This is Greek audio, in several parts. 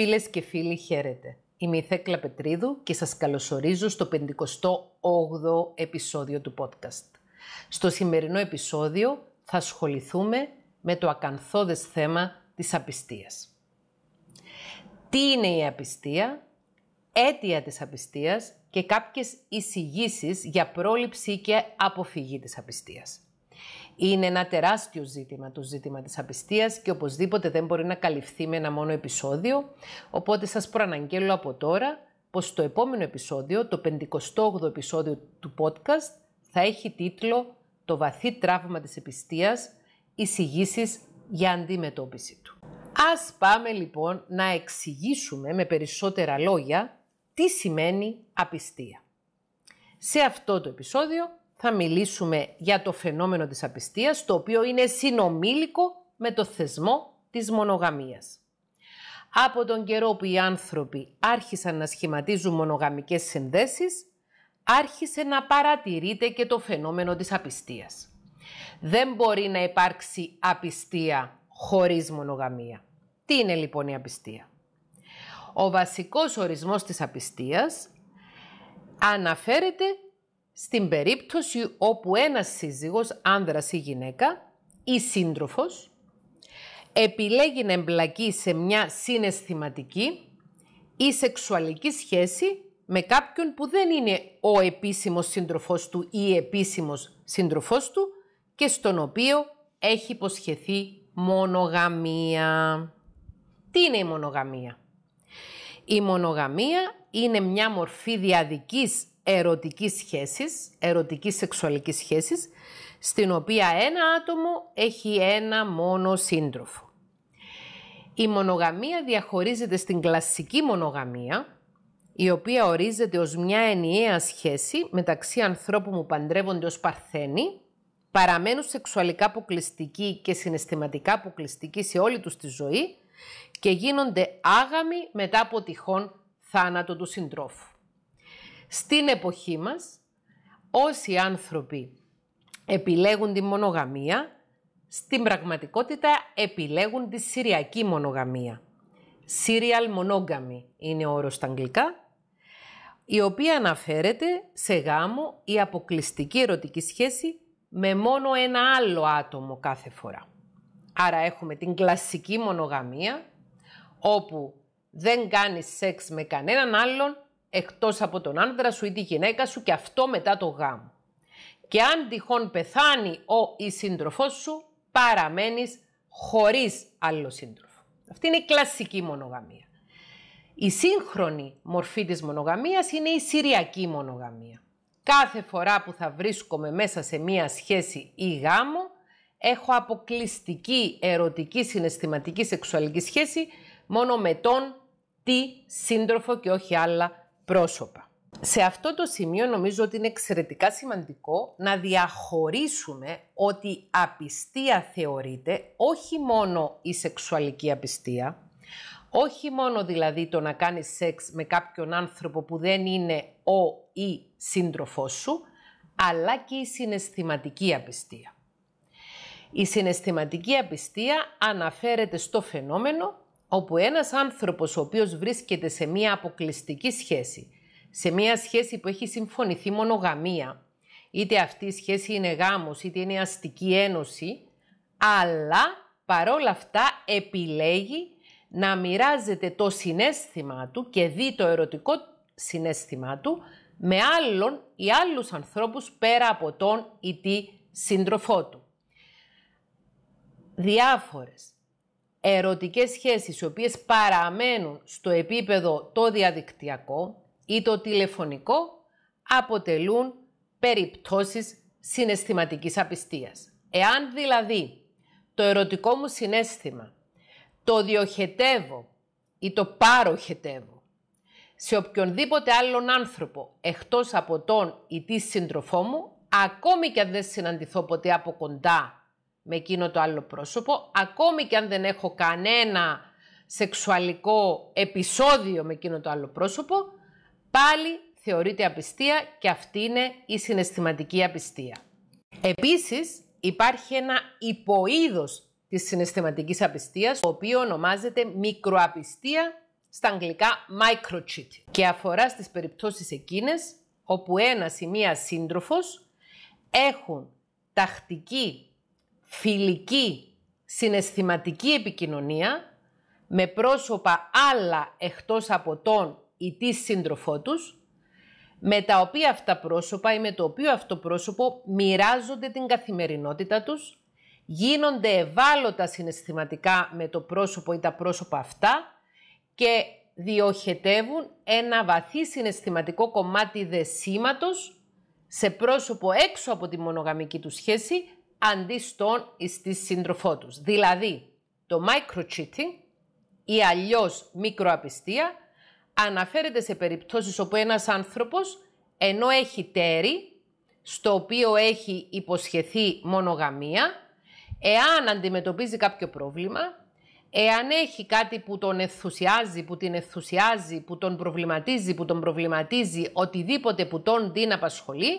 Φίλες και φίλοι, χαίρετε. Είμαι η Θέκλα Πετρίδου και σας καλωσορίζω στο 58ο επεισόδιο του podcast. Στο σημερινό επεισόδιο θα ασχοληθούμε με το ακανθόδες θέμα της απιστίας. Τι είναι η απιστία, αίτια της απιστίας και κάποιες εισηγήσεις για πρόληψη και αποφυγή της απιστίας. Είναι ένα τεράστιο ζήτημα το ζήτημα της απιστίας και οπωσδήποτε δεν μπορεί να καλυφθεί με ένα μόνο επεισόδιο. Οπότε σας προαναγγέλλω από τώρα πως το επόμενο επεισόδιο, το 58ο επεισόδιο του podcast, θα έχει τίτλο «Το βαθύ τραύμα της επιστίας, εισηγήσεις για αντιμετώπιση του». Ας πάμε λοιπόν να εξηγήσουμε με περισσότερα λόγια τι σημαίνει απιστία. Σε αυτό το επεισόδιο θα μιλήσουμε για το φαινόμενο της απιστίας, το οποίο είναι συνομήλικο με το θεσμό της μονογαμίας. Από τον καιρό που οι άνθρωποι άρχισαν να σχηματίζουν μονογαμικές συνδέσεις, άρχισε να παρατηρείται και το φαινόμενο της απιστίας. Δεν μπορεί να υπάρξει απιστία χωρίς μονογαμία. Τι είναι λοιπόν η απιστία. Ο βασικός ορισμός της απιστίας αναφέρεται στην περίπτωση όπου ένας σύζυγος, άνδρας ή γυναίκα, ή σύντροφος, επιλέγει να εμπλακεί σε μια συναισθηματική ή σεξουαλική σχέση με κάποιον που δεν είναι ο επίσημος σύντροφός του ή η επισημος σύντροφός του και στον οποίο έχει υποσχεθεί μονογαμία. Τι είναι η μονογαμία? Η μονογαμία είναι μια μορφή διαδικής ερωτικής σχέσης, ερωτικής σεξουαλικής σχέσης, στην οποία ένα άτομο έχει ένα μόνο σύντροφο. Η μονογαμία διαχωρίζεται στην κλασική μονογαμία, η οποία ορίζεται ως μια ενιαία σχέση μεταξύ ανθρώπου που παντρεύονται ως παρθένοι, παραμένουν σεξουαλικά αποκλειστικοί και συναισθηματικά αποκλειστικοί σε όλη τους τη ζωή και γίνονται άγαμοι μετά από τυχόν θάνατο του συντρόφου. Στην εποχή μας, όσοι άνθρωποι επιλέγουν τη μονογαμία, στην πραγματικότητα επιλέγουν τη συριακή μονογαμία. Serial monogamy είναι ο όρος στα αγγλικά, η οποία αναφέρεται σε γάμο ή αποκλειστική ερωτική σχέση με μόνο ένα άλλο άτομο κάθε φορά. Άρα έχουμε την κλασική μονογαμία, όπου δεν κάνεις σεξ με κανέναν άλλον εκτός από τον άνδρα σου ή τη γυναίκα σου και αυτό μετά το γάμο. Και αν τυχόν πεθάνει ο η σύντροφός σου, παραμένεις χωρίς άλλο σύντροφο. Αυτή είναι η κλασική μονογαμία. Η σύγχρονη μορφή της μονογαμίας είναι η συριακή μονογαμία. Κάθε φορά που θα βρίσκομαι μέσα σε μία σχέση ή γάμο, έχω αποκλειστική ερωτική συναισθηματική σεξουαλική σχέση μόνο με τον τι σύντροφο και όχι άλλα πρόσωπα. Σε αυτό το σημείο νομίζω ότι είναι εξαιρετικά σημαντικό να διαχωρίσουμε ότι απιστία θεωρείται όχι μόνο η σεξουαλική απιστία, όχι μόνο δηλαδή το να κάνεις σεξ με κάποιον άνθρωπο που δεν είναι ο ή σύντροφός σου, αλλά και η συναισθηματική απιστία. Η συναισθηματική απιστία αναφέρεται στο φαινόμενο όπου ένας άνθρωπος ο οποίος βρίσκεται σε μία αποκλειστική σχέση, σε μία σχέση που έχει συμφωνηθεί μονογαμία, είτε αυτή η σχέση είναι γάμος, είτε είναι αστική ένωση, αλλά παρόλα αυτά επιλέγει να μοιράζεται το συνέστημα του και δει το ερωτικό συνέστημα του με άλλον ή άλλους ανθρώπους πέρα από τον ή τη σύντροφό του. Διάφορες ερωτικές σχέσεις οι οποίες παραμένουν στο επίπεδο το διαδικτυακό ή το τηλεφωνικό αποτελούν περιπτώσεις συναισθηματικής απιστίας. Εάν δηλαδή το ερωτικό μου συνέστημα το διοχετεύω ή το παροχετεύω σε οποιονδήποτε άλλον άνθρωπο εκτός από τον ή τη σύντροφό μου, ακόμη και αν δεν συναντηθώ ποτέ από κοντά με εκείνο το άλλο πρόσωπο, ακόμη και αν δεν έχω κανένα σεξουαλικό επεισόδιο με εκείνο το άλλο πρόσωπο, πάλι θεωρείται απιστία και αυτή είναι η συναισθηματική απιστία. Επίσης, υπάρχει ένα υποείδος της συναισθηματικής απιστίας, το οποίο ονομάζεται μικροαπιστία, στα αγγλικά microchit και αφορά στις περιπτώσεις εκείνες όπου ένας ή μία σύντροφος έχουν τακτική φιλική συναισθηματική επικοινωνία με πρόσωπα άλλα εκτός από τον ή τη σύντροφό τους, με τα οποία αυτά πρόσωπα ή με το οποίο αυτό πρόσωπο μοιράζονται την καθημερινότητα τους, γίνονται ευάλωτα συναισθηματικά με το πρόσωπο ή τα πρόσωπα αυτά και διοχετεύουν ένα βαθύ συναισθηματικό κομμάτι δεσίματος σε πρόσωπο έξω από τη μονογαμική του σχέση αντί στον στη σύντροφό τους. Δηλαδή, το cheating ή αλλιώς μικροαπιστία αναφέρεται σε περιπτώσεις όπου ένας άνθρωπος ενώ έχει τέρι, στο οποίο έχει υποσχεθεί μονογαμία, εάν αντιμετωπίζει κάποιο πρόβλημα, εάν έχει κάτι που τον ενθουσιάζει, που την ενθουσιάζει, που τον προβληματίζει, που τον προβληματίζει, οτιδήποτε που τον την απασχολεί,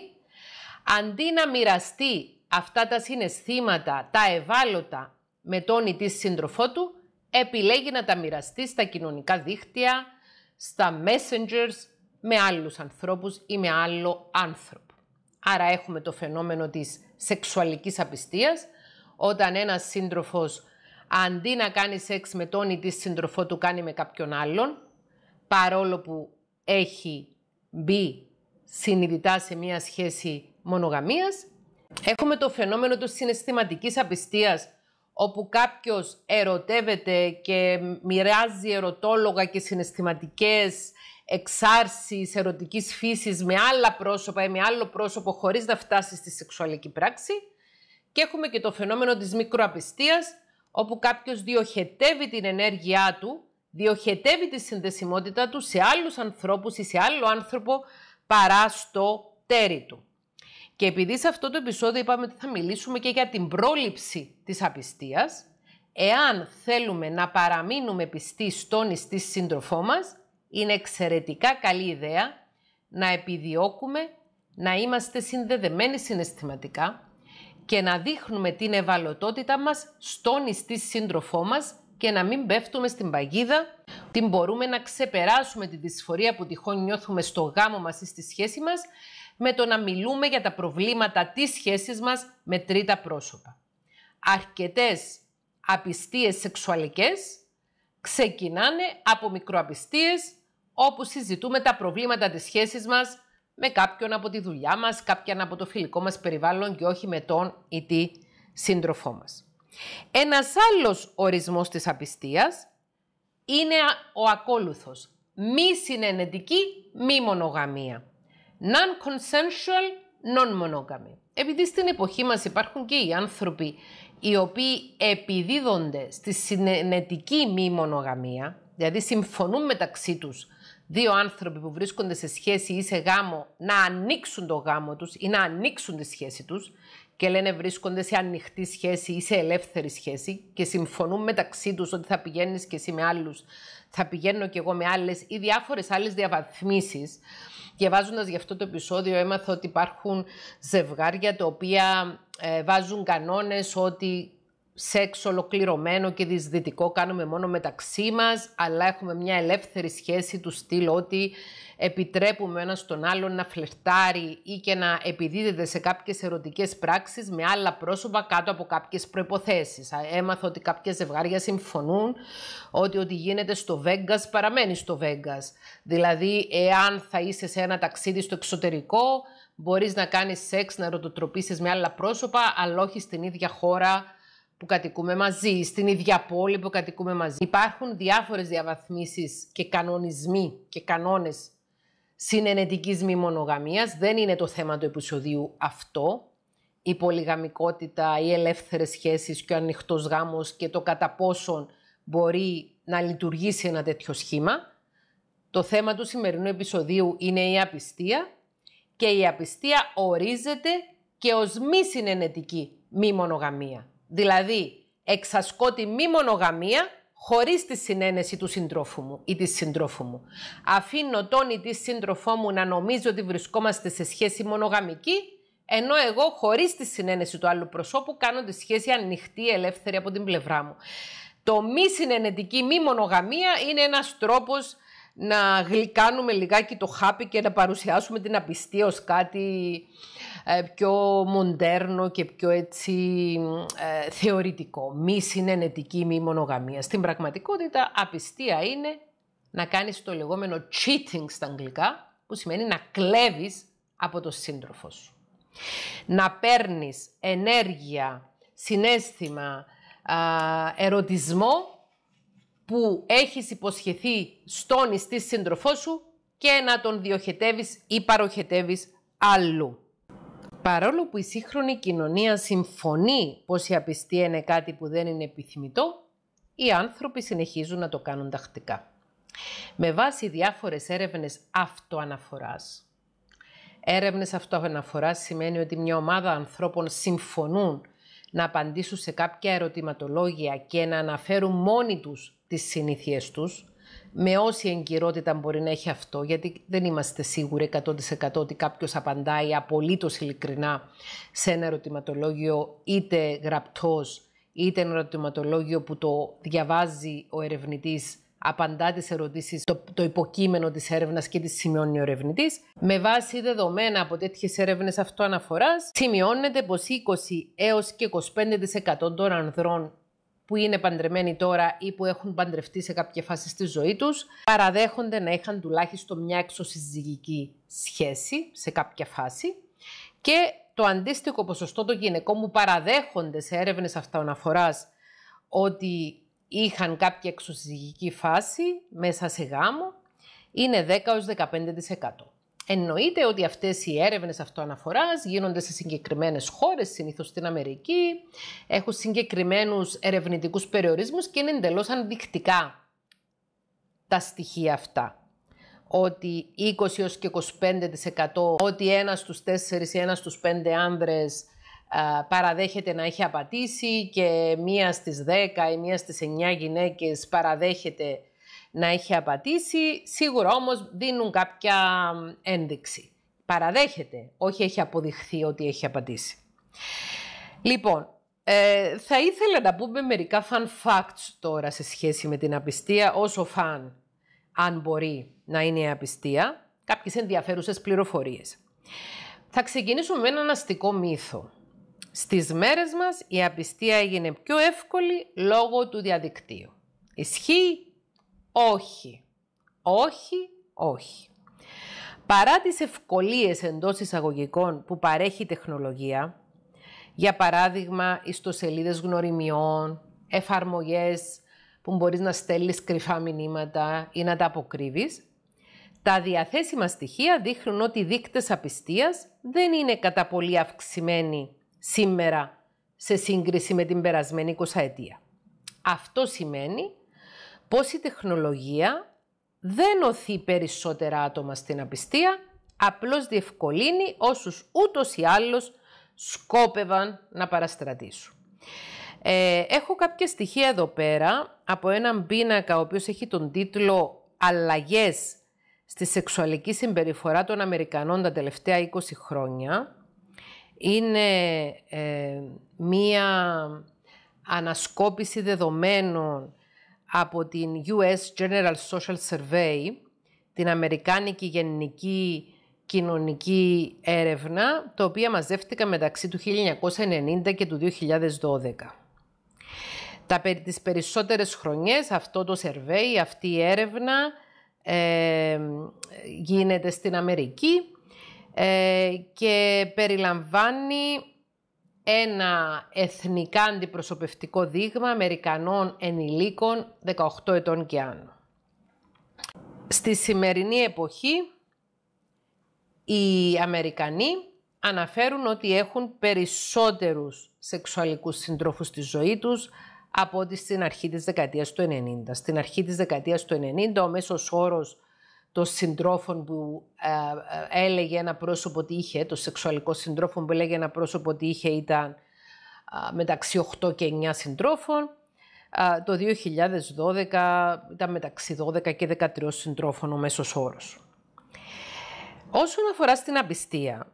αντί να μοιραστεί αυτά τα συναισθήματα, τα ευάλωτα με τον ή της σύντροφό του, επιλέγει να τα μοιραστεί στα κοινωνικά δίκτυα, στα messengers, με άλλους ανθρώπους ή με άλλο άνθρωπο. Άρα έχουμε το φαινόμενο της σεξουαλικής απιστίας, όταν ένας σύντροφος αντί να κάνει σεξ με τον ή της σύντροφό του κάνει με κάποιον άλλον, παρόλο που έχει μπει συνειδητά σε μία σχέση μονογαμίας Έχουμε το φαινόμενο του συναισθηματικής απιστίας, όπου κάποιος ερωτεύεται και μοιράζει ερωτόλογα και συναισθηματικές εξάρσεις ερωτικής φύσης με άλλα πρόσωπα ή με άλλο πρόσωπο χωρίς να φτάσει στη σεξουαλική πράξη. Και έχουμε και το φαινόμενο της μικροαπιστίας, όπου κάποιος διοχετεύει την ενέργειά του, διοχετεύει τη συνδεσιμότητα του σε άλλους ανθρώπους ή σε άλλο άνθρωπο παρά στο τέρι του. Και επειδή σε αυτό το επεισόδιο είπαμε ότι θα μιλήσουμε και για την πρόληψη της απιστίας, εάν θέλουμε να παραμείνουμε πιστοί στον ιστή σύντροφό μας, είναι εξαιρετικά καλή ιδέα να επιδιώκουμε να είμαστε συνδεδεμένοι συναισθηματικά και να δείχνουμε την ευαλωτότητα μας στον ιστή σύντροφό μας και να μην πέφτουμε στην παγίδα, την μπορούμε να ξεπεράσουμε την δυσφορία που τυχόν νιώθουμε στο γάμο μας ή στη σχέση μας με το να μιλούμε για τα προβλήματα της σχέσης μας με τρίτα πρόσωπα. Αρκετές απιστίες σεξουαλικές ξεκινάνε από μικροαπιστίες όπου συζητούμε τα προβλήματα της σχέσης μας με κάποιον από τη δουλειά μας, κάποιον από το φιλικό μας περιβάλλον και όχι με τον ή τη σύντροφό μας. Ένας άλλος ορισμός της απιστίας είναι ο ακόλουθος. Μη συνενετική, μη μονογαμία non-consensual, non-monogamy. Επειδή στην εποχή μας υπάρχουν και οι άνθρωποι οι οποίοι επιδίδονται στη συνενετική μη μονογαμία, δηλαδή συμφωνούν μεταξύ τους δύο άνθρωποι που βρίσκονται σε σχέση ή σε γάμο να ανοίξουν το γάμο τους ή να ανοίξουν τη σχέση τους και λένε βρίσκονται σε ανοιχτή σχέση ή σε ελεύθερη σχέση και συμφωνούν μεταξύ τους ότι θα πηγαίνεις και εσύ με άλλους, θα πηγαίνω και εγώ με άλλες ή διάφορες άλλες διαβαθμίσεις. Διαβάζοντας γι' αυτό το επεισόδιο έμαθα ότι υπάρχουν ζευγάρια τα οποία ε, βάζουν κανόνες ότι σεξ ολοκληρωμένο και δυσδυτικό κάνουμε μόνο μεταξύ μας, αλλά έχουμε μια ελεύθερη σχέση του στυλ ότι επιτρέπουμε ένας τον άλλον να φλερτάρει ή και να επιδίδεται σε κάποιες ερωτικές πράξεις με άλλα πρόσωπα κάτω από κάποιες προϋποθέσεις. Έμαθα ότι κάποια ζευγάρια συμφωνούν ότι ό,τι γίνεται στο Βέγκας παραμένει στο Βέγκας. Δηλαδή, εάν θα είσαι σε ένα ταξίδι στο εξωτερικό, μπορείς να κάνεις σεξ, να ερωτοτροπήσεις με άλλα πρόσωπα, αλλά όχι στην ίδια χώρα που κατοικούμε μαζί, στην ίδια πόλη που κατοικούμε μαζί. Υπάρχουν διάφορες διαβαθμίσεις και κανονισμοί και κανόνες συνενετικής μη μονογαμίας. Δεν είναι το θέμα του επεισοδίου αυτό. Η πολυγαμικότητα, οι ελεύθερες σχέσεις και ο ανοιχτός γάμος και το κατά πόσον μπορεί να λειτουργήσει ένα τέτοιο σχήμα. Το θέμα του σημερινού επεισοδίου είναι η απιστία και η απιστία ορίζεται και ως μη συνενετική μη μονογαμία. Δηλαδή, εξασκώ τη μη μονογαμία χωρίς τη συνένεση του συντρόφου μου ή της συντρόφου μου. Αφήνω τον ή τη σύντροφό μου να νομίζει ότι βρισκόμαστε σε σχέση μονογαμική, ενώ εγώ χωρίς τη συνένεση του άλλου προσώπου κάνω τη σχέση ανοιχτή, ελεύθερη από την πλευρά μου. Το μη συνενετική, μη μονογαμία είναι ένας τρόπος να γλυκάνουμε λιγάκι το χάπι και να παρουσιάσουμε την απιστία ως κάτι ε, πιο μοντέρνο και πιο έτσι ε, θεωρητικό. Μη συνενετική, μη μονογαμία. Στην πραγματικότητα απιστία είναι να κάνεις το λεγόμενο cheating στα αγγλικά, που σημαίνει να κλέβεις από το σύντροφο σου. Να παίρνεις ενέργεια, συνέστημα, ερωτισμό που έχεις υποσχεθεί στον ή στη σύντροφό σου και να τον διοχετεύεις ή παροχετεύεις αλλού. Παρόλο που η σύγχρονη κοινωνία συμφωνεί πως η απιστία είναι κάτι που δεν είναι επιθυμητό, οι άνθρωποι συνεχίζουν να το κάνουν τακτικά. Με βάση διάφορες έρευνες αυτοαναφοράς. Έρευνες αυτοαναφοράς σημαίνει ότι μια ομάδα ανθρώπων συμφωνούν να απαντήσουν σε κάποια ερωτηματολόγια και να αναφέρουν μόνοι τους τις συνήθειές τους, με όση εγκυρότητα μπορεί να έχει αυτό, γιατί δεν είμαστε σίγουροι 100% ότι κάποιος απαντάει απολύτως ειλικρινά σε ένα ερωτηματολόγιο, είτε γραπτός, είτε ένα ερωτηματολόγιο που το διαβάζει ο ερευνητής, απαντά τις ερωτήσεις, το, το υποκείμενο της έρευνας και τη σημειώνει ο ερευνητής. Με βάση δεδομένα από τέτοιες έρευνες αυτοαναφοράς, σημειώνεται πως 20 έως και 25% των ανδρών που είναι παντρεμένοι τώρα ή που έχουν παντρευτεί σε κάποια φάση στη ζωή τους, παραδέχονται να είχαν τουλάχιστον μια εξωσυζυγική σχέση σε κάποια φάση και το αντίστοιχο ποσοστό των γυναικών που παραδέχονται σε έρευνες αυτοαναφοράς ότι είχαν κάποια εξωσυζυγική φάση μέσα σε γάμο είναι 10-15%. Εννοείται ότι αυτές οι έρευνες αυτοαναφοράς γίνονται σε συγκεκριμένες χώρες, συνήθως στην Αμερική, έχουν συγκεκριμένους ερευνητικούς περιορισμούς και είναι εντελώς ανδεικτικά τα στοιχεία αυτά ότι 20 έως και 25% ότι ένας στους 4 ή ένας στους 5 άνδρες παραδέχεται να έχει απατήσει και μία στις 10 ή μία στις 9 γυναίκες παραδέχεται να έχει απαντήσει σίγουρα όμως δίνουν κάποια ένδειξη. Παραδέχεται, όχι έχει αποδειχθεί ότι έχει απαντήσει. Λοιπόν, ε, θα ήθελα να πούμε μερικά fun facts τώρα σε σχέση με την απιστία, όσο φαν αν μπορεί να είναι η απιστία, κάποιες ενδιαφέρουσες πληροφορίες. Θα ξεκινήσουμε με έναν αστικό μύθο. Στις μέρες μας η απιστία έγινε πιο εύκολη λόγω του διαδικτύου. Ισχύει όχι, όχι, όχι. Παρά τις ευκολίες εντός εισαγωγικών που παρέχει η τεχνολογία, για παράδειγμα, ιστοσελίδες γνωριμιών, εφαρμογές που μπορείς να στέλνεις κρυφά μηνύματα ή να τα αποκρύβεις, τα διαθέσιμα στοιχεία δείχνουν ότι οι δείκτες απιστίας δεν είναι κατά πολύ αυξημένοι σήμερα σε σύγκριση με την περασμένη 20 Αυτό σημαίνει πώς η τεχνολογία δεν οθεί περισσότερα άτομα στην απιστία, απλώς διευκολύνει όσους ούτως ή άλλως σκόπευαν να παραστρατήσουν. Ε, έχω κάποια στοιχεία εδώ πέρα από έναν πίνακα ο οποίος έχει τον τίτλο «Αλλαγές στη σεξουαλική συμπεριφορά των Αμερικανών τα τελευταία 20 χρόνια». Είναι ε, μία ανασκόπηση δεδομένων από την US General Social Survey, την Αμερικάνικη Γενική Κοινωνική Έρευνα, τα οποία μαζεύτηκα μεταξύ του 1990 και του 2012. Τα, τις περισσότερες χρονιές αυτό το survey, αυτή η έρευνα ε, γίνεται στην Αμερική ε, και περιλαμβάνει ένα εθνικά αντιπροσωπευτικό δείγμα Αμερικανών ενηλίκων 18 ετών και άνω. Στη σημερινή εποχή, οι Αμερικανοί αναφέρουν ότι έχουν περισσότερους σεξουαλικούς συντρόφους στη ζωή τους από ότι στην αρχή της δεκαετίας του 90. Στην αρχή της δεκαετίας του 90 ο μέσος όρος των συντρόφων που ε, ε, έλεγε ένα πρόσωπο ότι είχε, το σεξουαλικό συντρόφων που έλεγε ένα πρόσωπο ότι είχε ήταν μεταξύ 8 και 9 συντρόφων. Το 2012 ήταν μεταξύ 12 και 13 συντρόφων ο μέσος όρος. Όσον αφορά στην απιστία,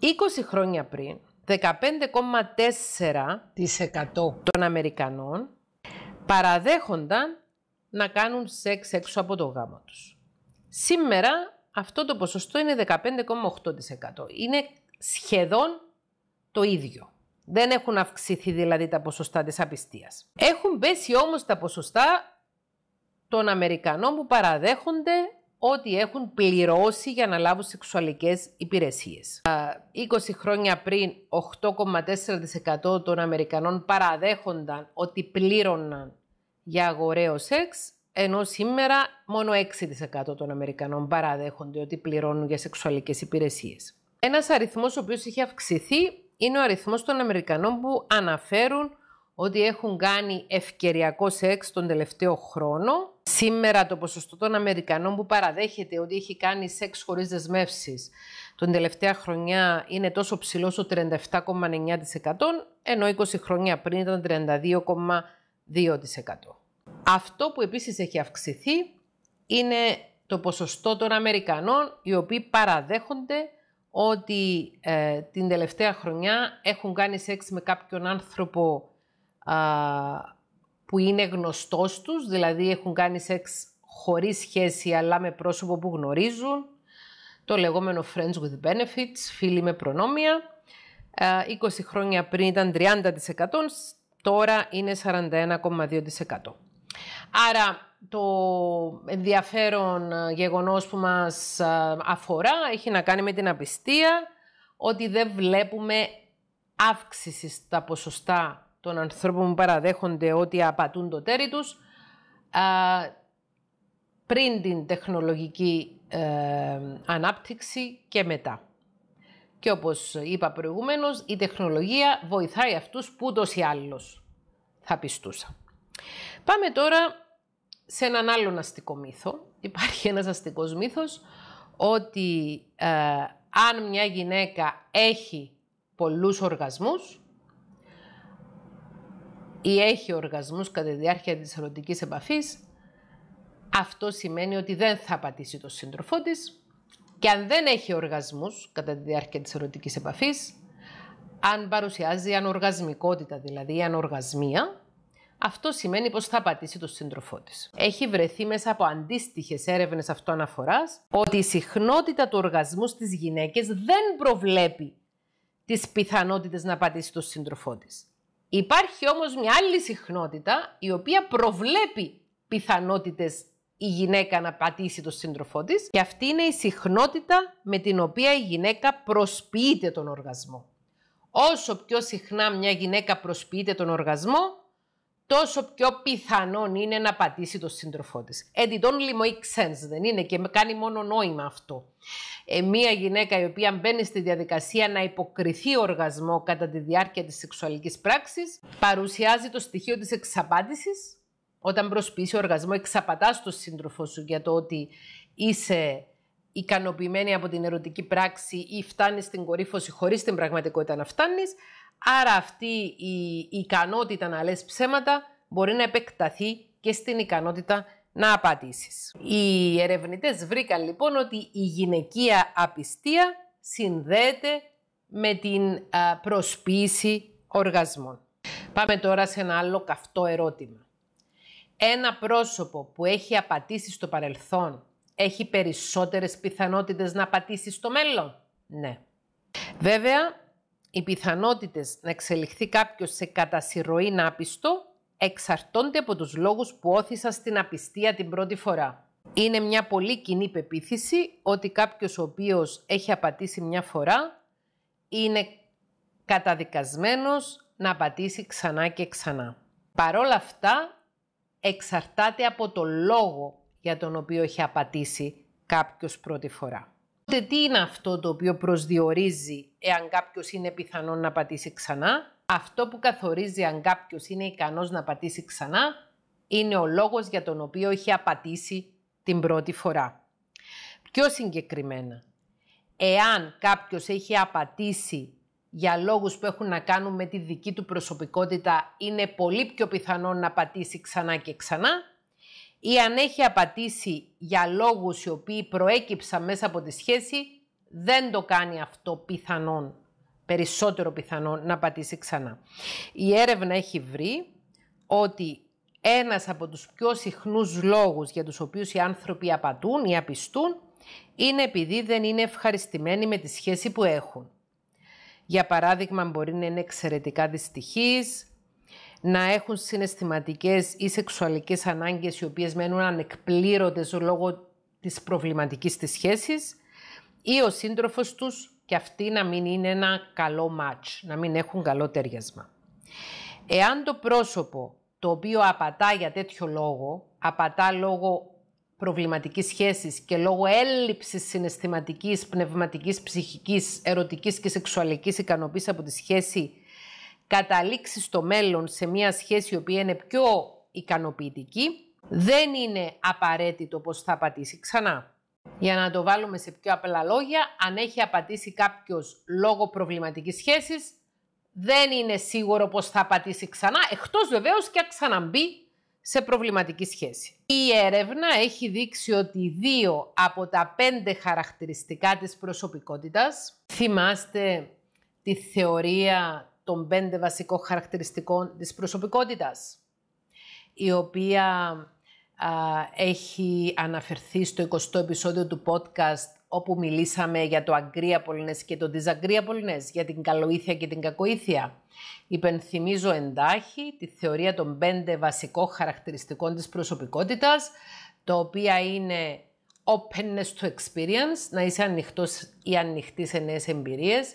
20 χρόνια πριν, 15,4% των Αμερικανών παραδέχονταν να κάνουν σεξ έξω από το γάμο τους. Σήμερα αυτό το ποσοστό είναι 15,8%. Είναι σχεδόν το ίδιο. Δεν έχουν αυξηθεί δηλαδή τα ποσοστά της απιστίας. Έχουν πέσει όμως τα ποσοστά των Αμερικανών που παραδέχονται ότι έχουν πληρώσει για να λάβουν σεξουαλικές υπηρεσίες. 20 χρόνια πριν, 8,4% των Αμερικανών παραδέχονταν ότι πλήρωναν για αγοραίο σεξ, ενώ σήμερα μόνο 6% των Αμερικανών παραδέχονται ότι πληρώνουν για σεξουαλικές υπηρεσίες. Ένας αριθμός ο οποίος έχει αυξηθεί είναι ο αριθμός των Αμερικανών που αναφέρουν ότι έχουν κάνει ευκαιριακό σεξ τον τελευταίο χρόνο. Σήμερα το ποσοστό των Αμερικανών που παραδέχεται ότι έχει κάνει σεξ χωρίς δεσμεύσεις τον τελευταία χρονιά είναι τόσο ψηλός στο 37,9% ενώ 20 χρόνια πριν ήταν 32,9%. 2%. Αυτό που επίσης έχει αυξηθεί είναι το ποσοστό των Αμερικανών οι οποίοι παραδέχονται ότι ε, την τελευταία χρονιά έχουν κάνει σεξ με κάποιον άνθρωπο α, που είναι γνωστός τους, δηλαδή έχουν κάνει σεξ χωρίς σχέση αλλά με πρόσωπο που γνωρίζουν, το λεγόμενο friends with benefits, φίλοι με προνόμια. 20 χρόνια πριν ήταν 30%, Τώρα είναι 41,2%. Άρα το ενδιαφέρον ε, γεγονός που μας ε, αφορά έχει να κάνει με την απιστία ότι δεν βλέπουμε αύξηση στα ποσοστά των ανθρώπων που παραδέχονται ότι απατούν το τέρι τους ε, πριν την τεχνολογική ανάπτυξη και μετά. Και όπως είπα προηγουμένως, η τεχνολογία βοηθάει αυτούς που ούτως ή άλλως θα πιστούσα. Πάμε τώρα σε έναν άλλον αστικό μύθο. Υπάρχει ένας αστικός μύθος ότι ε, αν μια γυναίκα έχει πολλούς οργασμούς ή έχει οργασμούς κατά τη διάρκεια της ερωτικής επαφής, αυτό σημαίνει ότι δεν θα πατήσει το σύντροφό της και αν δεν έχει οργασμούς κατά τη διάρκεια της ερωτικής επαφής, αν παρουσιάζει ανοργασμικότητα, δηλαδή ανοργασμία, αυτό σημαίνει πως θα πατήσει το σύντροφό της. Έχει βρεθεί μέσα από αντίστοιχες έρευνες αυτοαναφοράς ότι η συχνότητα του οργασμού στις γυναίκες δεν προβλέπει τις πιθανότητες να πατήσει το σύντροφό της. Υπάρχει όμως μια άλλη συχνότητα η οποία προβλέπει πιθανότητες η γυναίκα να πατήσει τον σύντροφό της. Και αυτή είναι η συχνότητα με την οποία η γυναίκα προσποιείται τον οργασμό. Όσο πιο συχνά μια γυναίκα προσποιείται τον οργασμό, τόσο πιο πιθανόν είναι να πατήσει τον σύντροφό της. Έτσι, only sense, δεν είναι και κάνει μόνο νόημα αυτό. Ε, μία γυναίκα η οποία μπαίνει στη διαδικασία να υποκριθεί οργασμό κατά τη διάρκεια της σεξουαλικής πράξης, παρουσιάζει το στοιχείο της εξαπάτησης όταν προσποιείς οργασμό, εξαπατάς τον σύντροφο σου για το ότι είσαι ικανοποιημένη από την ερωτική πράξη ή φτάνεις στην κορύφωση χωρίς την πραγματικότητα να φτάνεις. Άρα αυτή η ικανότητα να λες ψέματα μπορεί να επεκταθεί και στην ικανότητα να απαντήσεις. Οι ερευνητές βρήκαν λοιπόν ότι η γυναικεία απιστία συνδέεται με την προσποίηση οργασμών. Πάμε τώρα σε ένα άλλο καυτό ερώτημα. Ένα πρόσωπο που έχει απατήσει στο παρελθόν έχει περισσότερες πιθανότητες να απατήσει στο μέλλον. Ναι. Βέβαια, οι πιθανότητες να εξελιχθεί κάποιος σε κατασυρωήν άπιστο εξαρτώνται από τους λόγους που όθησα στην απιστία την πρώτη φορά. Είναι μια πολύ κοινή πεποίθηση ότι κάποιος ο οποίος έχει απατήσει μια φορά είναι καταδικασμένος να απατήσει ξανά και ξανά. Παρόλα αυτά, εξαρτάται από το λόγο για τον οποίο έχει απατήσει κάποιος πρώτη φορά. Οπότε τι είναι αυτό το οποίο προσδιορίζει εάν κάποιος είναι πιθανό να πατήσει ξανά. Αυτό που καθορίζει αν κάποιος είναι ικανός να πατήσει ξανά είναι ο λόγος για τον οποίο έχει απατήσει την πρώτη φορά. Πιο συγκεκριμένα, εάν κάποιος έχει απατήσει για λόγους που έχουν να κάνουν με τη δική του προσωπικότητα είναι πολύ πιο πιθανό να πατήσει ξανά και ξανά ή αν έχει απατήσει για λόγους οι οποίοι προέκυψαν μέσα από τη σχέση, δεν το κάνει αυτό πιθανόν, περισσότερο πιθανόν να πατήσει ξανά. Η έρευνα έχει βρει ότι ένας από τους πιο συχνούς λόγους για τους οποίους οι άνθρωποι απατούν ή απιστούν είναι επειδή δεν είναι ευχαριστημένοι με τη σχέση που έχουν. Για παράδειγμα, μπορεί να είναι εξαιρετικά δυστυχείς, να έχουν συναισθηματικές ή σεξουαλικές ανάγκες οι οποίες μένουν ανεκπλήρωτες λόγω της προβληματικής της σχέσης ή ο σύντροφος τους και αυτοί να μην είναι ένα καλό match, να μην έχουν καλό τέριασμα. Εάν το πρόσωπο το οποίο απατά για τέτοιο λόγο, απατά λόγω προβληματικής σχέσης και λόγω έλλειψης συναισθηματικής, πνευματικής, ψυχικής, ερωτικής και σεξουαλικής ικανοποίησης από τη σχέση καταλήξει στο μέλλον σε μια σχέση η οποία είναι πιο ικανοποιητική, δεν είναι απαραίτητο πως θα πατήσει ξανά. Για να το βάλουμε σε πιο απλά λόγια, αν έχει απατήσει κάποιος λόγω προβληματικής σχέσης, δεν είναι σίγουρο πως θα απατήσει ξανά, εκτός βεβαίως και ξαναμπεί σε προβληματική σχέση. Η έρευνα έχει δείξει ότι δύο από τα πέντε χαρακτηριστικά της προσωπικότητας, θυμάστε τη θεωρία των πέντε βασικών χαρακτηριστικών της προσωπικότητας, η οποία α, έχει αναφερθεί στο 20ο επεισόδιο του podcast όπου μιλήσαμε για το Αγκρία και το «disagreeableness», για την καλοήθεια και την κακοήθεια. Υπενθυμίζω εντάχει τη θεωρία των πέντε βασικών χαρακτηριστικών της προσωπικότητας, τα οποία είναι openness to experience, να είσαι ανοιχτός ή ανοιχτής σε νέες εμπειρίες,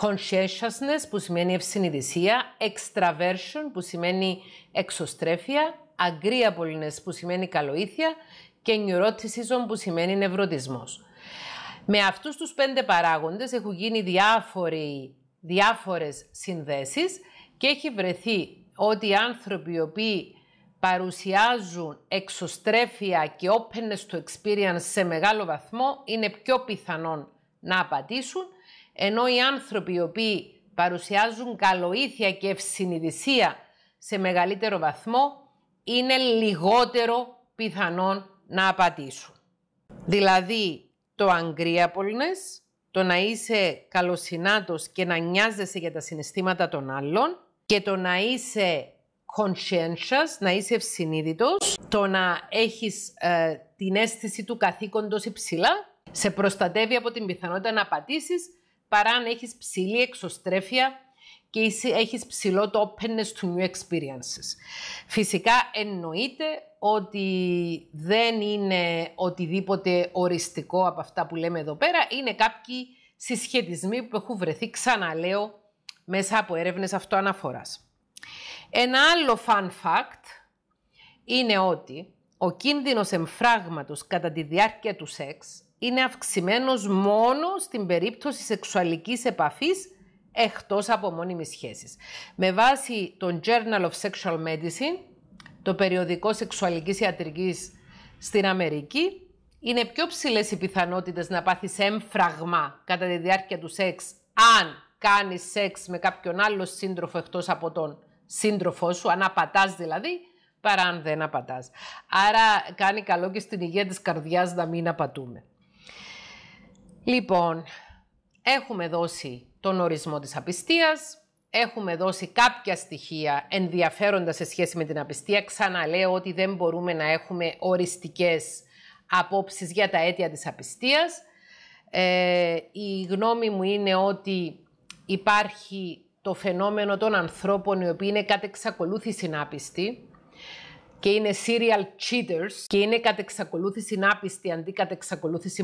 conscientiousness που σημαίνει ευσυνειδησία, extraversion που σημαίνει εξωστρέφεια, agreeableness που σημαίνει καλοήθεια και neuroticism που σημαίνει νευρωτισμός. Με αυτούς τους πέντε παράγοντες έχουν γίνει διάφοροι, διάφορες συνδέσεις και έχει βρεθεί ότι οι άνθρωποι οι οποίοι παρουσιάζουν εξωστρέφεια και openness to experience σε μεγάλο βαθμό είναι πιο πιθανόν να απαντήσουν, ενώ οι άνθρωποι οι οποίοι παρουσιάζουν καλοήθεια και ευσυνειδησία σε μεγαλύτερο βαθμό είναι λιγότερο πιθανόν να απαντήσουν. Δηλαδή, το αγκρίαπολνες, το να είσαι καλοσυνάτος και να νοιάζεσαι για τα συναισθήματα των άλλων και το να είσαι conscientious, να είσαι ευσυνείδητος, το να έχεις ε, την αίσθηση του καθήκοντος υψηλά, σε προστατεύει από την πιθανότητα να πατήσεις παρά αν έχεις ψηλή εξωστρέφεια και έχεις ψηλό το openness to new experiences. Φυσικά εννοείται ότι δεν είναι οτιδήποτε οριστικό από αυτά που λέμε εδώ πέρα, είναι κάποιοι συσχετισμοί που έχουν βρεθεί, ξαναλέω, μέσα από έρευνες αυτοαναφοράς. Ένα άλλο fun fact είναι ότι ο κίνδυνος εμφράγματος κατά τη διάρκεια του σεξ είναι αυξημένος μόνο στην περίπτωση σεξουαλικής επαφής εκτός από μόνιμη σχέσεις. Με βάση τον Journal of Sexual Medicine, το περιοδικό σεξουαλικής ιατρικής στην Αμερική, είναι πιο ψηλές οι πιθανότητες να πάθεις έμφραγμα κατά τη διάρκεια του σεξ αν κάνεις σεξ με κάποιον άλλο σύντροφο εκτός από τον σύντροφό σου, αν απατάς δηλαδή, παρά αν δεν απατάς. Άρα κάνει καλό και στην υγεία της καρδιάς να μην απατούμε. Λοιπόν, έχουμε δώσει τον ορισμό της απιστίας, έχουμε δώσει κάποια στοιχεία ενδιαφέροντα σε σχέση με την απιστία. Ξαναλέω ότι δεν μπορούμε να έχουμε οριστικές απόψεις για τα αίτια της απιστίας. Ε, η γνώμη μου είναι ότι υπάρχει το φαινόμενο των ανθρώπων οι οποίοι είναι κατ' εξακολούθηση και είναι serial cheaters και είναι κατ' εξακολούθηση αντί κατ' εξακολούθηση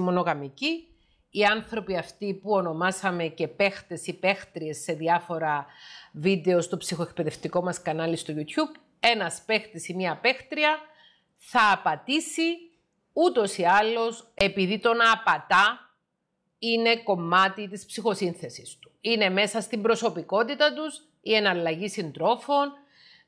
οι άνθρωποι αυτοί που ονομάσαμε και παίχτες ή παίχτριες σε διάφορα βίντεο στο ψυχοεκπαιδευτικό μας κανάλι στο YouTube, ένας παίχτης ή μία παίχτρια θα απατήσει ούτως ή άλλως επειδή το να απατά είναι κομμάτι της ψυχοσύνθεσης του. Είναι μέσα στην προσωπικότητα τους η εναλλαγή συντρόφων,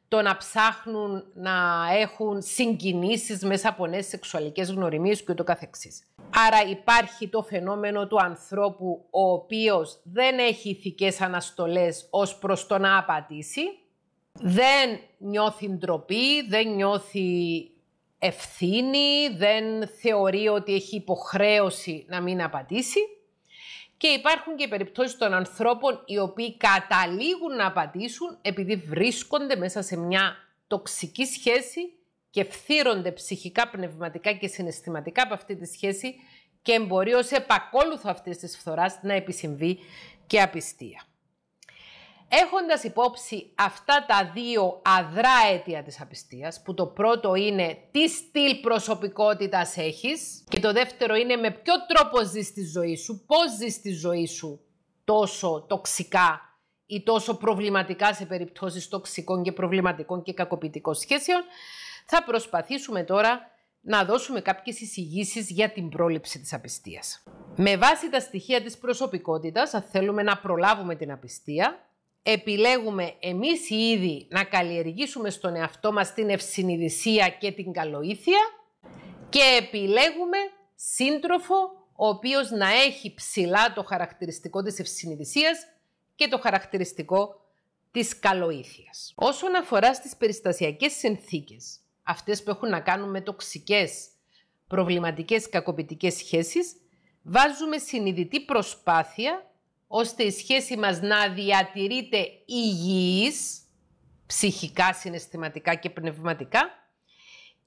το να ψάχνουν να έχουν συγκινήσεις μέσα από νέες σεξουαλικές γνωριμίες και το καθεξής. Άρα υπάρχει το φαινόμενο του ανθρώπου ο οποίος δεν έχει ηθικές αναστολές ως προς το να απαντήσει, δεν νιώθει ντροπή, δεν νιώθει ευθύνη, δεν θεωρεί ότι έχει υποχρέωση να μην απαντήσει. Και υπάρχουν και περιπτώσεις των ανθρώπων οι οποίοι καταλήγουν να απαντήσουν επειδή βρίσκονται μέσα σε μια τοξική σχέση και φθύρονται ψυχικά, πνευματικά και συναισθηματικά από αυτή τη σχέση και μπορεί ως επακόλουθο αυτής της φθοράς να επισυμβεί και απιστία. Έχοντας υπόψη αυτά τα δύο αδρά αίτια της απιστίας, που το πρώτο είναι τι στυλ προσωπικότητας έχεις και το δεύτερο είναι με ποιο τρόπο ζεις τη ζωή σου, πώς ζεις τη ζωή σου τόσο τοξικά ή τόσο προβληματικά σε περιπτώσεις τοξικών και προβληματικών και κακοποιητικών σχέσεων, θα προσπαθήσουμε τώρα να δώσουμε κάποιες εισηγήσεις για την πρόληψη της απιστίας. Με βάση τα στοιχεία της προσωπικότητας, θα θέλουμε να προλάβουμε την απιστία, επιλέγουμε εμείς οι να καλλιεργήσουμε στον εαυτό μας την ευσυνειδησία και την καλοήθεια και επιλέγουμε σύντροφο ο οποίος να έχει ψηλά το χαρακτηριστικό της ευσυνειδησίας και το χαρακτηριστικό της καλοήθειας. Όσον αφορά στις περιστασιακές συνθήκες, αυτές που έχουν να κάνουν με τοξικές, προβληματικές, κακοποιητικές σχέσεις, βάζουμε συνειδητή προσπάθεια ώστε η σχέση μας να διατηρείται υγιής, ψυχικά, συναισθηματικά και πνευματικά,